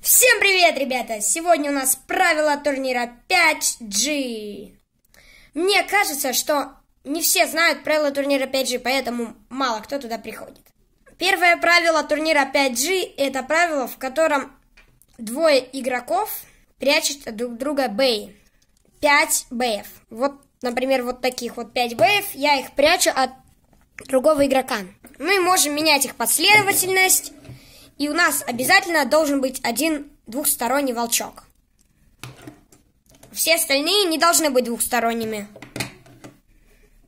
Всем привет, ребята! Сегодня у нас правила турнира 5G. Мне кажется, что не все знают правила турнира 5G, поэтому мало кто туда приходит. Первое правило турнира 5G – это правило, в котором двое игроков прячут друг друга бей. 5 бэев. Вот, например, вот таких вот 5 бэев. Я их прячу от другого игрока. Мы можем менять их последовательность, и у нас обязательно должен быть один двухсторонний волчок. Все остальные не должны быть двухсторонними.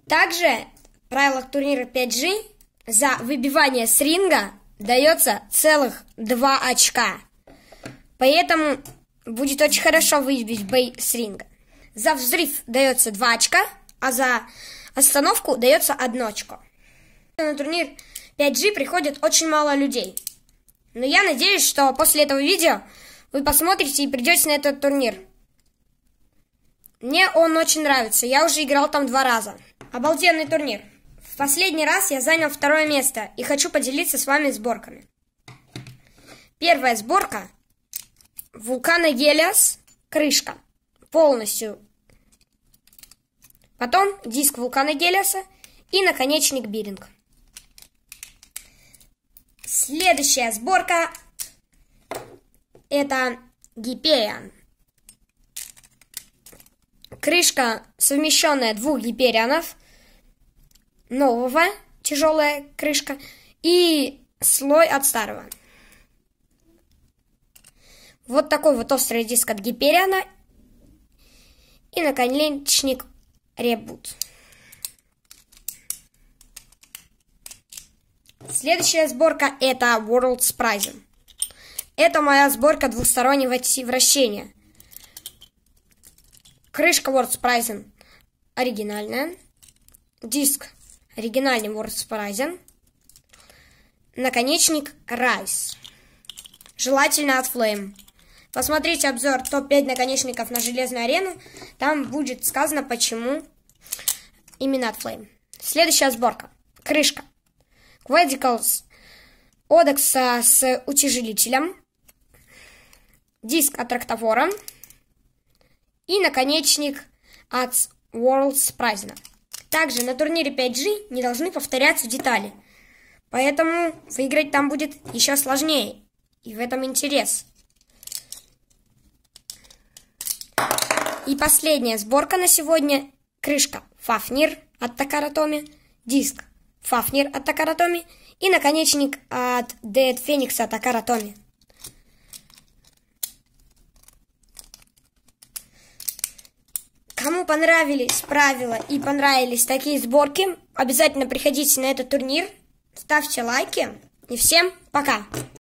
Также в правилах турнира 5G за выбивание с ринга дается целых 2 очка. Поэтому будет очень хорошо выбить бей с ринга. За взрыв дается 2 очка, а за остановку дается 1 очко. На турнир 5G приходит очень мало людей – но я надеюсь, что после этого видео вы посмотрите и придете на этот турнир. Мне он очень нравится, я уже играл там два раза. Обалденный турнир. В последний раз я занял второе место и хочу поделиться с вами сборками. Первая сборка вулкана Гелиас, крышка, полностью. Потом диск вулкана Гелиаса и наконечник Биринг. Следующая сборка это гипериан. Крышка, совмещенная двух гиперианов, нового, тяжелая крышка, и слой от старого. Вот такой вот острый диск от гипериана и наконечник ребут. Следующая сборка это World's Prize. Это моя сборка двухстороннего вращения. Крышка World's Prize оригинальная. Диск оригинальный World's Prize. Наконечник Rise. Желательно от Flame. Посмотрите обзор топ-5 наконечников на железную арену. Там будет сказано, почему именно от Flame. Следующая сборка. Крышка. Quadicles, Одекса с утяжелителем, диск от Рактофора и наконечник от Worlds Prizna. Также на турнире 5G не должны повторяться детали, поэтому выиграть там будет еще сложнее, и в этом интерес. И последняя сборка на сегодня – крышка Фафнир от Такаратоми, диск Фафнер от Такара Томи и наконечник от Дед Феникса от Такара Томи. Кому понравились правила и понравились такие сборки, обязательно приходите на этот турнир, ставьте лайки и всем пока!